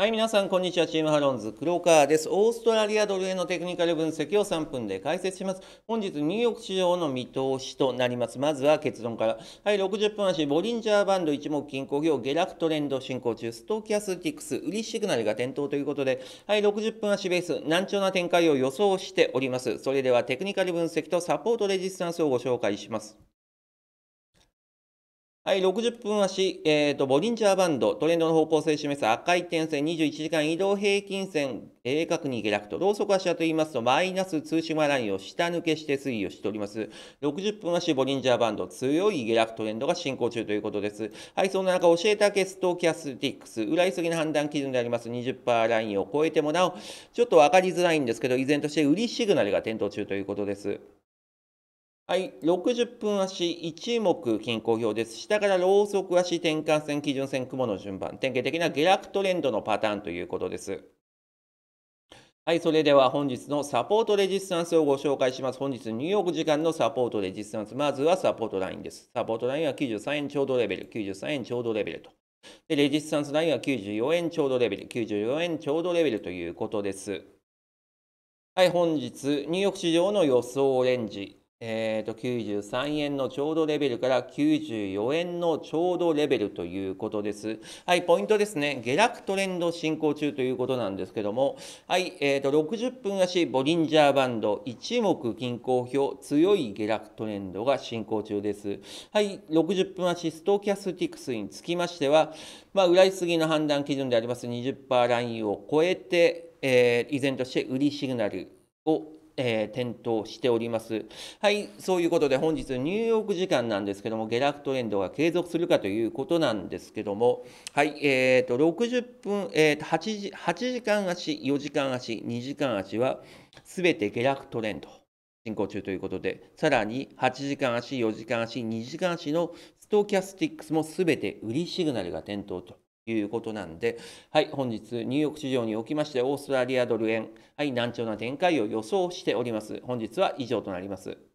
はい、皆さん、こんにちは。チームハロンズ、黒川です。オーストラリアドルへのテクニカル分析を3分で解説します。本日、ニューヨーク市場の見通しとなります。まずは結論から。はい、60分足、ボリンジャーバンド一目均衡表、下落トレンド進行中、ストーキャスティクス、売りシグナルが点灯ということで、はい、60分足ベース、難聴な展開を予想しております。それでは、テクニカル分析とサポートレジスタンスをご紹介します。はい、60分足、えー、と、ボリンジャーバンド、トレンドの方向性を示す赤い点線、21時間移動平均線、鋭角に下落と、ローソク足はと言いますと、マイナス通マラインを下抜けして推移をしております。60分足、ボリンジャーバンド、強い下落トレンドが進行中ということです。はい、そんな中、教えたケストキャスティックス、裏急ぎの判断基準であります20%ラインを超えてもなお、ちょっとわかりづらいんですけど、依然として売りシグナルが点灯中ということです。はい、60分足1目均衡表です。下からローソク足転換線基準線雲の順番、典型的な下落トレンドのパターンということです。はい、それでは本日のサポートレジスタンスをご紹介します。本日ニューヨーク時間のサポートレジスタンス、まずはサポートラインです。サポートラインは93円ちょうどレベル、93円ちょうどレベルと。でレジスタンスラインは94円ちょうどレベル、94円ちょうどレベルということです。はい、本日、ニューヨーク市場の予想オレンジ、えーと、93円のちょうどレベルから94円のちょうどレベルということです。はい、ポイントですね。下落トレンド進行中ということなんですけども、はい、えーと60分足ボリンジャーバンド、一目均衡表、強い下落トレンドが進行中です。はい、60分足ストキャスティクスにつきましては、まあ、裏いすぎの判断基準であります20%ラインを超えて、えー、依然として売りシグナルをえー、点灯しております。はい、そういうことで本日ニューヨーク時間なんですけども、下落トレンドが継続するかということなんですけども、はい、えー、と、60分、えっ、ー、と8時、8時間足、4時間足、2時間足は、すべて下落トレンド。進行中ということで、さらに8時間足、4時間足、2時間足のストーキャスティックスもすべて売りシグナルが点灯ということなんで、はい、本日ニューヨーク市場におきましてオーストラリアドル円、はい、難聴な展開を予想しております。本日は以上となります。